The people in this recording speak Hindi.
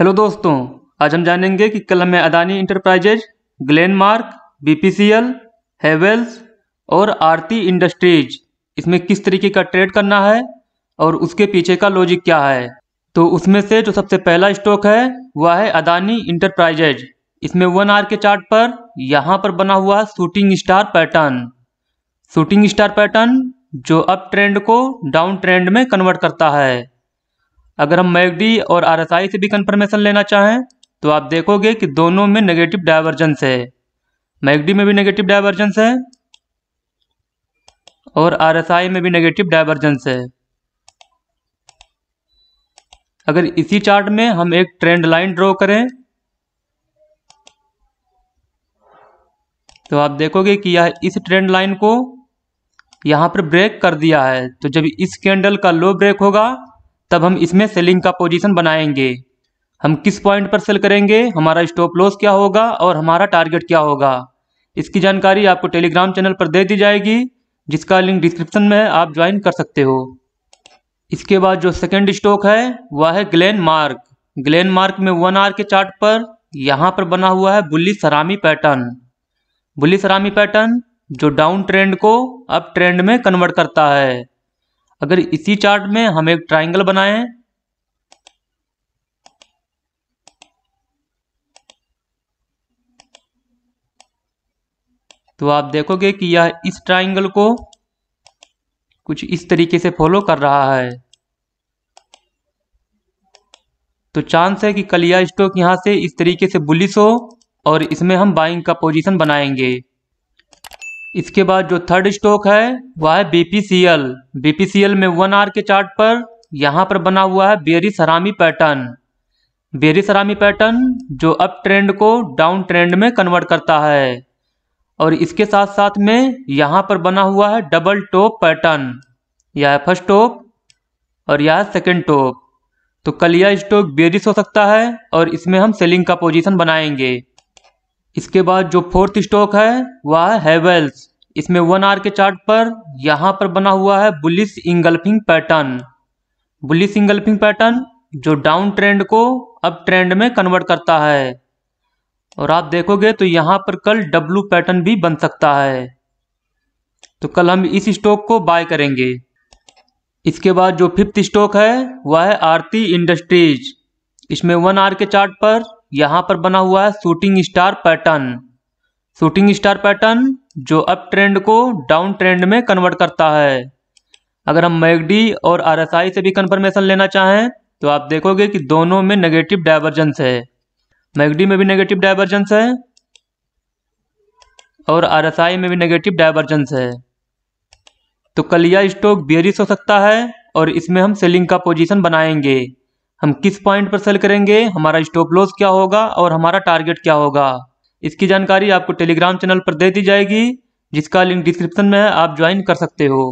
हेलो दोस्तों आज हम जानेंगे कि कल हमें अदानी इंटरप्राइजेज ग्लेनमार्क बीपीसीएल हेवेल्स और आरती इंडस्ट्रीज इसमें किस तरीके का ट्रेड करना है और उसके पीछे का लॉजिक क्या है तो उसमें से जो सबसे पहला स्टॉक है वह है अदानी इंटरप्राइजेज इसमें वन आर के चार्ट पर यहाँ पर बना हुआ है shooting star pattern shooting star pattern जो अप ट्रेंड को डाउन ट्रेंड में कन्वर्ट करता है अगर हम मैगडी और आर से भी कन्फर्मेशन लेना चाहें तो आप देखोगे कि दोनों में नेगेटिव डाइवर्जेंस है मैगडी में भी नेगेटिव डाइवर्जेंस है और आर में भी नेगेटिव डाइवर्जेंस है अगर इसी चार्ट में हम एक ट्रेंड लाइन ड्रॉ करें तो आप देखोगे कि यह इस ट्रेंड लाइन को यहां पर ब्रेक कर दिया है तो जब इस कैंडल का लो ब्रेक होगा तब हम इसमें सेलिंग का पोजीशन बनाएंगे हम किस पॉइंट पर सेल करेंगे हमारा स्टॉप लॉस क्या होगा और हमारा टारगेट क्या होगा इसकी जानकारी आपको टेलीग्राम चैनल पर दे दी जाएगी जिसका लिंक डिस्क्रिप्शन में है आप ज्वाइन कर सकते हो इसके बाद जो सेकेंड स्टॉक है वह है ग्लैन मार्क ग्लैन मार्क में वन आर के चार्ट पर यहाँ पर बना हुआ है bullish harami pattern bullish harami pattern जो डाउन ट्रेंड को अप ट्रेंड में कन्वर्ट करता है अगर इसी चार्ट में हम एक ट्राइंगल बनाए तो आप देखोगे कि यह इस ट्राइंगल को कुछ इस तरीके से फॉलो कर रहा है तो चांस है कि कल यह स्टॉक यहां से इस तरीके से बुलिस हो और इसमें हम बाइंग का पोजीशन बनाएंगे इसके बाद जो थर्ड स्टॉक है वह है बीपीसीएल बीपीसीएल में वन आर के चार्ट पर यहाँ पर बना हुआ है bearish harami pattern bearish harami pattern जो अप ट्रेंड को डाउन ट्रेंड में कन्वर्ट करता है और इसके साथ साथ में यहाँ पर बना हुआ है डबल टॉप पैटर्न यह है फर्स्ट टॉप और यह है सेकेंड टॉप तो कल यह स्टॉक बेरिस हो सकता है और इसमें हम सेलिंग का पोजीशन बनाएंगे इसके बाद जो फोर्थ स्टॉक है वह है हेवेल्स इसमें वन आर के चार्ट पर यहां पर बना हुआ है bullish engulfing pattern bullish engulfing pattern जो डाउन ट्रेंड को अप ट्रेंड में कन्वर्ट करता है और आप देखोगे तो यहाँ पर कल डब्लू पैटर्न भी बन सकता है तो कल हम इस स्टॉक को बाय करेंगे इसके बाद जो फिफ्थ स्टॉक है वह है आरती इंडस्ट्रीज इसमें वन आर के चार्ट पर यहां पर बना हुआ है shooting star pattern shooting star pattern जो अप ट्रेंड को डाउन ट्रेंड में कन्वर्ट करता है अगर हम मैगडी और आर से भी कंफर्मेशन लेना चाहें तो आप देखोगे कि दोनों में नेगेटिव डाइवर्जेंस है मैगडी में भी नेगेटिव डाइवर्जेंस है और आर में भी नेगेटिव डाइवर्जेंस है तो कल यह स्टॉक बेरिस हो सकता है और इसमें हम सेलिंग का पोजीशन बनाएंगे हम किस पॉइंट पर सेल करेंगे हमारा स्टॉप लॉस क्या होगा और हमारा टारगेट क्या होगा इसकी जानकारी आपको टेलीग्राम चैनल पर दे दी जाएगी जिसका लिंक डिस्क्रिप्शन में है आप ज्वाइन कर सकते हो